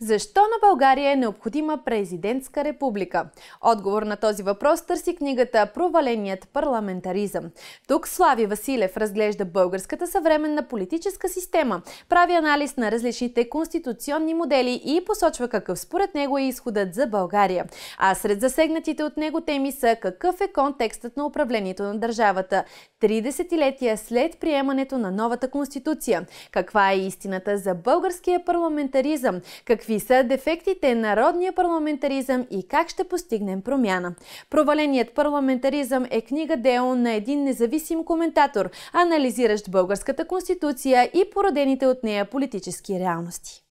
Защо на България е необходима президентска република? Отговор на този въпрос търси книгата Проваленият парламентаризъм. Тук Слави Василев разглежда българската съвременна политическа система, прави анализ на различните конституционни модели и посочва какъв според него е изходът за България. А сред засегнатите от него теми са какъв е контекстът на управлението на държавата, три десетилетия след приемането на новата конституция, каква е истината за българския парламентаризъм, какви Какви са дефектите на родния парламентаризъм и как ще постигнем промяна? Проваленият парламентаризъм е книга дело на един независим коментатор, анализиращ българската конституция и породените от нея политически реалности.